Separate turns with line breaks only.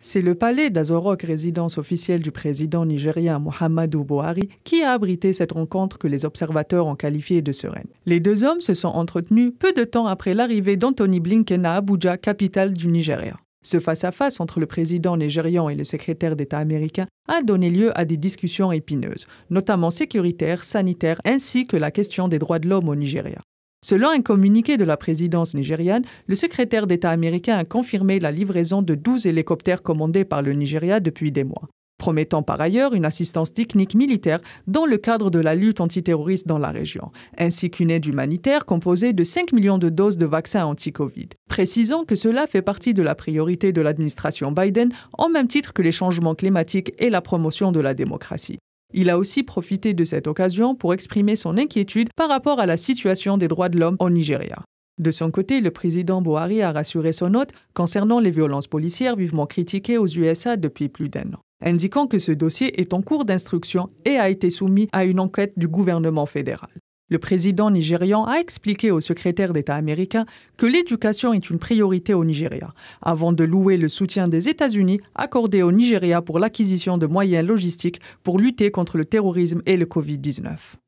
C'est le palais d'Azorok, résidence officielle du président nigérien Mohamedou Buhari, qui a abrité cette rencontre que les observateurs ont qualifiée de sereine. Les deux hommes se sont entretenus peu de temps après l'arrivée d'Anthony Blinken à Abuja, capitale du Nigeria. Ce face-à-face -face entre le président nigérian et le secrétaire d'État américain a donné lieu à des discussions épineuses, notamment sécuritaires, sanitaires, ainsi que la question des droits de l'homme au Nigeria. Selon un communiqué de la présidence nigériane, le secrétaire d'État américain a confirmé la livraison de 12 hélicoptères commandés par le Nigeria depuis des mois, promettant par ailleurs une assistance technique militaire dans le cadre de la lutte antiterroriste dans la région, ainsi qu'une aide humanitaire composée de 5 millions de doses de vaccins anti-Covid. précisant que cela fait partie de la priorité de l'administration Biden, en même titre que les changements climatiques et la promotion de la démocratie. Il a aussi profité de cette occasion pour exprimer son inquiétude par rapport à la situation des droits de l'homme au Nigeria. De son côté, le président Buhari a rassuré son hôte concernant les violences policières vivement critiquées aux USA depuis plus d'un an, indiquant que ce dossier est en cours d'instruction et a été soumis à une enquête du gouvernement fédéral. Le président nigérian a expliqué au secrétaire d'État américain que l'éducation est une priorité au Nigeria, avant de louer le soutien des États-Unis accordé au Nigeria pour l'acquisition de moyens logistiques pour lutter contre le terrorisme et le Covid-19.